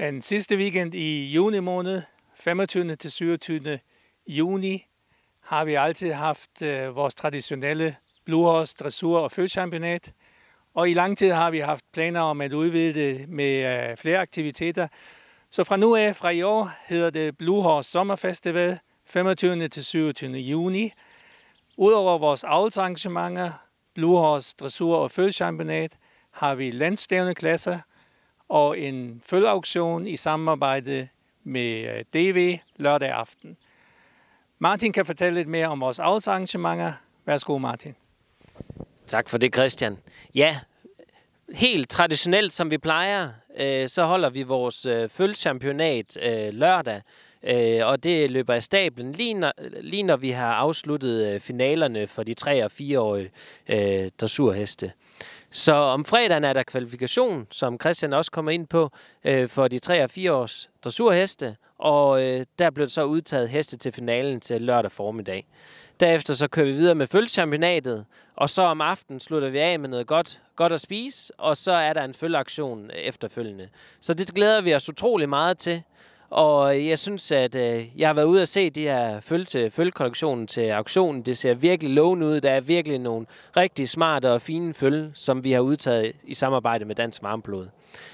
Den sidste weekend i juni måned, 25. til 27. juni, har vi altid haft øh, vores traditionelle Bluehorse dressur- og fødselschampionat. Og i lang tid har vi haft planer om at udvide det med øh, flere aktiviteter. Så fra nu af, fra i år, hedder det Bluehorse Sommerfestival 25. til 27. juni. Udover vores avlsarrangementer, Bluehorse dressur- og fødselschampionat, har vi landstævneklasser, klasser, og en følgeauktion i samarbejde med øh, DV lørdag aften. Martin kan fortælle lidt mere om vores avlsarrangementer. Værsgo, Martin. Tak for det, Christian. Ja, helt traditionelt, som vi plejer, øh, så holder vi vores øh, følgechampionat øh, lørdag. og det løber af stablen lige når, lige når vi har afsluttet finalerne for de 3- og 4-årige øh, dressurheste. Øh, så om fredagen er der kvalifikation, som Christian også kommer ind på, øh, for de 3 og 4 års dressurheste, og øh, der blev så udtaget heste til finalen til lørdag formiddag. Derefter så kører vi videre med følgechampionatet, og så om aftenen slutter vi af med noget godt, godt at spise, og så er der en følgeaktion efterfølgende. Så det glæder vi os utrolig meget til. Og jeg synes, at øh, jeg har været ude og se de her følge til følgekollektionen til auktionen. Det ser virkelig lovende ud. Der er virkelig nogle rigtig smarte og fine følge, som vi har udtaget i samarbejde med Dansk Varmblod.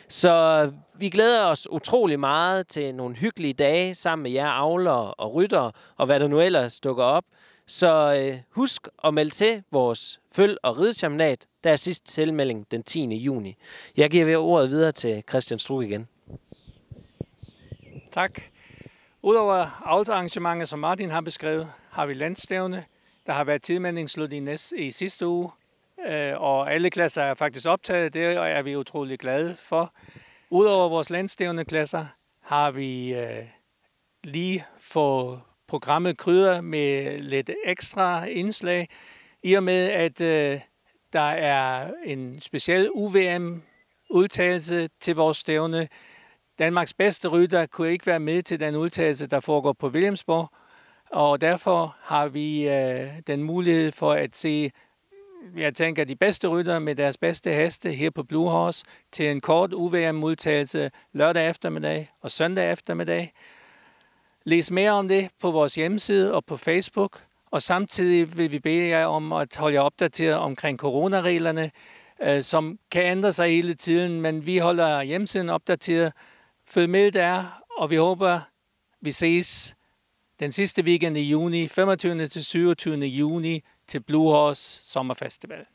Så vi glæder os utrolig meget til nogle hyggelige dage sammen med jer avlere og ryttere, og hvad der nu ellers dukker op. Så øh, husk at melde til vores følge- og ridesjaminat. Der er sidst tilmelding den 10. juni. Jeg giver ved ordet videre til Christian Struk igen. Tak. Udover avlsarrangementet, som Martin har beskrevet, har vi landstævne. Der har været tidmændingslut i, næste, i sidste uge, øh, og alle klasser er faktisk optaget. Det er vi utrolig glade for. Udover vores landstævne klasser har vi øh, lige fået programmet krydder med lidt ekstra indslag, i og med at øh, der er en speciel uvm udtagelse til vores stævne, Danmarks bedste rytter kunne ikke være med til den udtalelse, der foregår på Williamsborg, og derfor har vi øh, den mulighed for at se, jeg tænker, de bedste rytter med deres bedste heste her på Blue Horse til en kort UVM-udtalelse lørdag eftermiddag og søndag eftermiddag. Læs mere om det på vores hjemmeside og på Facebook, og samtidig vil vi bede jer om at holde jer opdateret omkring coronareglerne, øh, som kan ændre sig hele tiden, men vi holder hjemmesiden opdateret, Følg med der, og vi håber, vi ses den sidste weekend i juni, 25. til 27. juni til Blue Horse Sommerfestival.